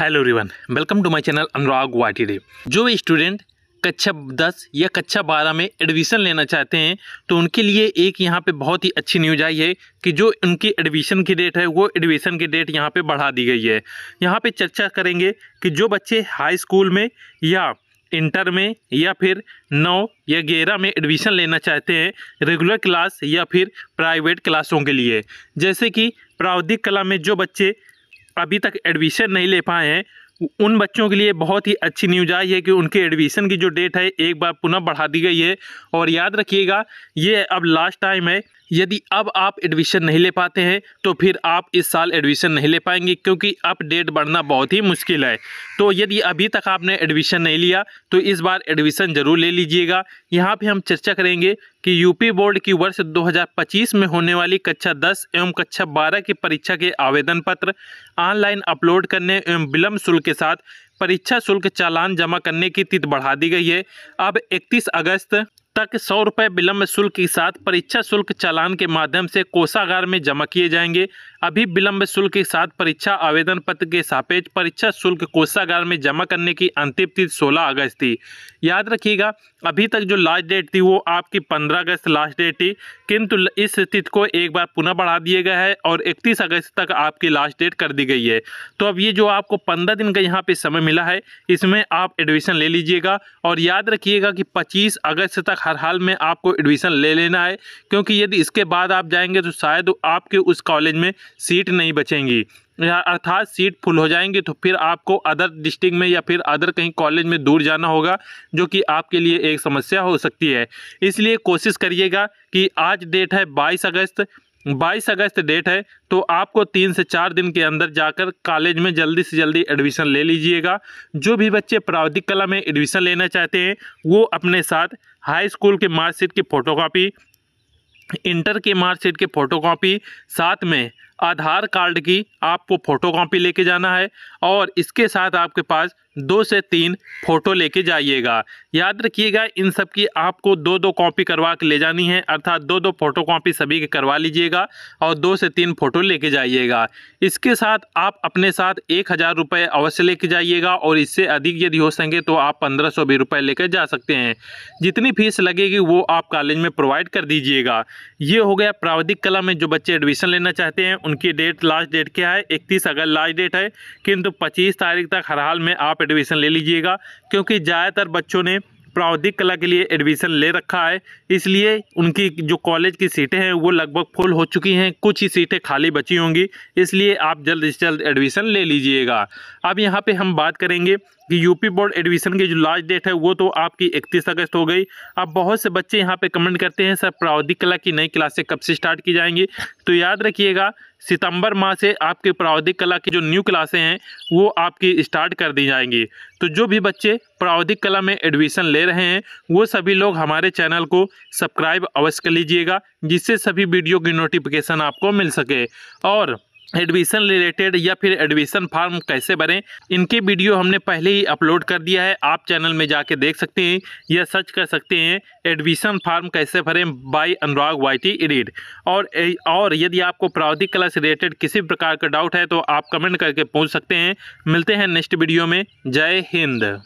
hello रिवन welcome to my channel Anurag Dey जो student कक्षा दस या कक्षा बारह में एडमिशन लेना चाहते हैं तो उनके लिए एक यहाँ पे बहुत ही अच्छी न्यूज आई है कि जो उनकी एडमिशन की डेट है वो एडमिशन की डेट यहाँ पे बढ़ा दी गई है यहाँ पे चर्चा करेंगे कि जो बच्चे हाई स्कूल में या इंटर में या फिर नौ या ग्यारह में एडमिशन लेना चाहते हैं रेगुलर क्लास या फिर प्राइवेट क्लासों के लिए जैसे कि प्रावधिक कला में जो बच्चे अभी तक एडमिशन नहीं ले पाए हैं उन बच्चों के लिए बहुत ही अच्छी न्यूज आई है कि उनके एडमिशन की जो डेट है एक बार पुनः बढ़ा दी गई है और याद रखिएगा ये अब लास्ट टाइम है यदि अब आप एडमिशन नहीं ले पाते हैं तो फिर आप इस साल एडमिशन नहीं ले पाएंगे क्योंकि अब डेट बढ़ना बहुत ही मुश्किल है तो यदि अभी तक आपने एडमिशन नहीं लिया तो इस बार एडमिशन ज़रूर ले लीजिएगा यहाँ पे हम चर्चा करेंगे कि यूपी बोर्ड की वर्ष 2025 में होने वाली कक्षा 10 एवं कक्षा 12 की परीक्षा के आवेदन पत्र ऑनलाइन अपलोड करने एवं विलम्ब शुल्क के साथ परीक्षा शुल्क चालान जमा करने की तिथि बढ़ा दी गई है अब 31 अगस्त तक सौ रुपये विलम्ब शुल्क के साथ परीक्षा शुल्क चालान के माध्यम से कोषागार में जमा किए जाएंगे अभी विलम्ब शुल्क के साथ परीक्षा आवेदन पत्र के सापेक्ष परीक्षा शुल्क कोषागार में जमा करने की अंतिम तिथि 16 अगस्त थी याद रखिएगा अभी तक जो लास्ट डेट थी वो आपकी 15 अगस्त लास्ट डेट थी किंतु इस तिथि को एक बार पुनः बढ़ा दिया गया है और इकतीस अगस्त तक आपकी लास्ट डेट कर दी गई है तो अब ये जो आपको पंद्रह दिन का यहाँ पर समय मिला है इसमें आप एडमिशन ले लीजिएगा और याद रखिएगा कि पच्चीस अगस्त तक हर हाल में आपको एडमिशन ले लेना है क्योंकि यदि इसके बाद आप जाएंगे तो शायद आपके उस कॉलेज में सीट नहीं बचेंगी या अर्थात सीट फुल हो जाएंगी तो फिर आपको अदर डिस्ट्रिक्ट में या फिर अदर कहीं कॉलेज में दूर जाना होगा जो कि आपके लिए एक समस्या हो सकती है इसलिए कोशिश करिएगा कि आज डेट है बाईस अगस्त बाईस अगस्त डेट है तो आपको तीन से चार दिन के अंदर जाकर कॉलेज में जल्दी से जल्दी एडमिशन ले लीजिएगा जो भी बच्चे प्रावधिक कला में एडमिशन लेना चाहते हैं वो अपने साथ हाई स्कूल के मार्कशीट की फ़ोटोकॉपी इंटर के मार्कशीट की फ़ोटोकॉपी साथ में आधार कार्ड की आपको फ़ोटोकॉपी लेके जाना है और इसके साथ आपके पास दो से तीन फ़ोटो लेके जाइएगा याद रखिएगा इन सब की आपको दो दो कॉपी करवा के ले जानी है अर्थात दो दो फ़ोटो कॉपी सभी के करवा लीजिएगा और दो से तीन फ़ोटो लेके जाइएगा इसके साथ आप अपने साथ एक हज़ार रुपये अवश्य लेके जाइएगा और इससे अधिक यदि हो सके तो आप पंद्रह सौ भी रुपये लेकर जा सकते हैं जितनी फीस लगेगी वो आप कॉलेज में प्रोवाइड कर दीजिएगा ये हो गया प्रावधिक कला में जो बच्चे एडमिशन लेना चाहते हैं उनकी डेट लास्ट डेट क्या है इकतीस अगस्त लास्ट डेट है किंतु पच्चीस तारीख तक हर हाल में आप आप एडमिशन ले लीजिएगा क्योंकि ज़्यादातर बच्चों ने प्रावधिक कला के लिए एडमिशन ले रखा है इसलिए उनकी जो कॉलेज की सीटें हैं वो लगभग फुल हो चुकी हैं कुछ ही सीटें खाली बची होंगी इसलिए आप जल्द से जल्द एडमिशन ले लीजिएगा अब यहाँ पे हम बात करेंगे कि यूपी बोर्ड एडमिशन की जो लास्ट डेट है वो तो आपकी इकतीस अगस्त हो गई अब बहुत से बच्चे यहाँ पे कमेंट करते हैं सर प्रावधिक कला की नई क्लासें कब से स्टार्ट की जाएंगी तो याद रखिएगा सितंबर माह से आपके प्रावधिक कला की जो न्यू क्लासें हैं वो आपकी स्टार्ट कर दी जाएंगी तो जो भी बच्चे प्रावधिक कला में एडमिशन ले रहे हैं वो सभी लोग हमारे चैनल को सब्सक्राइब अवश्य कर लीजिएगा जिससे सभी वीडियो की नोटिफिकेशन आपको मिल सके और एडमिशन रिलेटेड या फिर एडमिशन फॉर्म कैसे भरें इनके वीडियो हमने पहले ही अपलोड कर दिया है आप चैनल में जाके देख सकते हैं या सर्च कर सकते हैं एडमिशन फॉर्म कैसे भरें by Anurag Y T edit और और यदि आपको प्रावधिक कला से रिलेटेड किसी प्रकार का डाउट है तो आप कमेंट करके पूछ सकते हैं मिलते हैं नेक्स्ट वीडियो में जय हिंद